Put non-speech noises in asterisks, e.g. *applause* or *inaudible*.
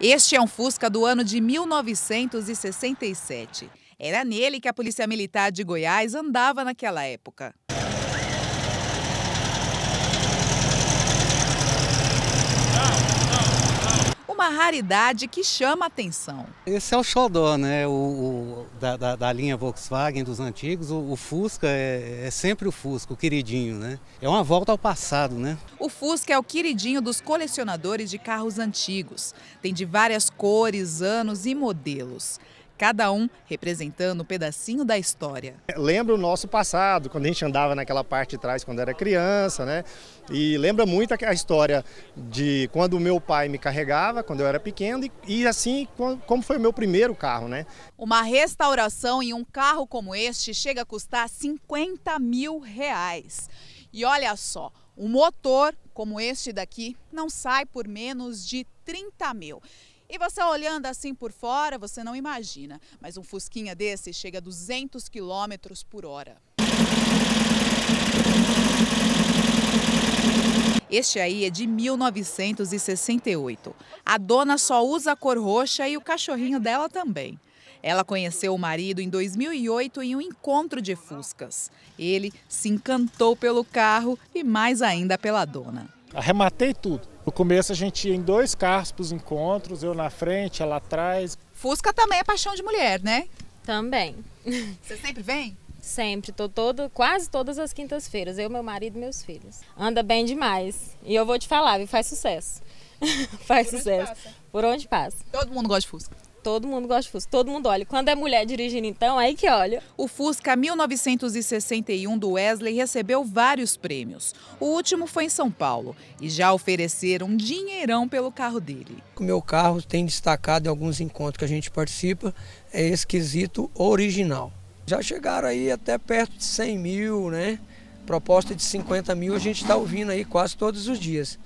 Este é um Fusca do ano de 1967. Era nele que a Polícia Militar de Goiás andava naquela época. uma raridade que chama atenção. Esse é o xodó, né? O, o da, da, da, linha Volkswagen dos antigos, o, o Fusca é, é, sempre o Fusca, o queridinho, né? É uma volta ao passado, né? O Fusca é o queridinho dos colecionadores de carros antigos. Tem de várias cores, anos e modelos cada um representando um pedacinho da história. Lembra o nosso passado, quando a gente andava naquela parte de trás quando era criança, né? E lembra muito a história de quando o meu pai me carregava, quando eu era pequeno, e, e assim como foi o meu primeiro carro, né? Uma restauração em um carro como este chega a custar 50 mil reais. E olha só, um motor como este daqui não sai por menos de 30 mil. E você olhando assim por fora, você não imagina, mas um fusquinha desse chega a 200 km por hora. Este aí é de 1968. A dona só usa a cor roxa e o cachorrinho dela também. Ela conheceu o marido em 2008 em um encontro de Fuscas. Ele se encantou pelo carro e mais ainda pela dona arrematei tudo. No começo a gente ia em dois carros para os encontros, eu na frente, ela atrás. Fusca também é paixão de mulher, né? Também. Você sempre vem? Sempre, tô todo, quase todas as quintas-feiras, eu, meu marido e meus filhos. Anda bem demais. E eu vou te falar, faz sucesso. *laughs* faz Por sucesso. Por onde passa. Todo mundo gosta de Fusca. Todo mundo gosta de Fusca, todo mundo olha. Quando é mulher dirigindo, então, aí que olha. O Fusca 1961 do Wesley recebeu vários prêmios. O último foi em São Paulo e já ofereceram um dinheirão pelo carro dele. O meu carro tem destacado em alguns encontros que a gente participa, é esquisito original. Já chegaram aí até perto de 100 mil, né? Proposta de 50 mil a gente está ouvindo aí quase todos os dias.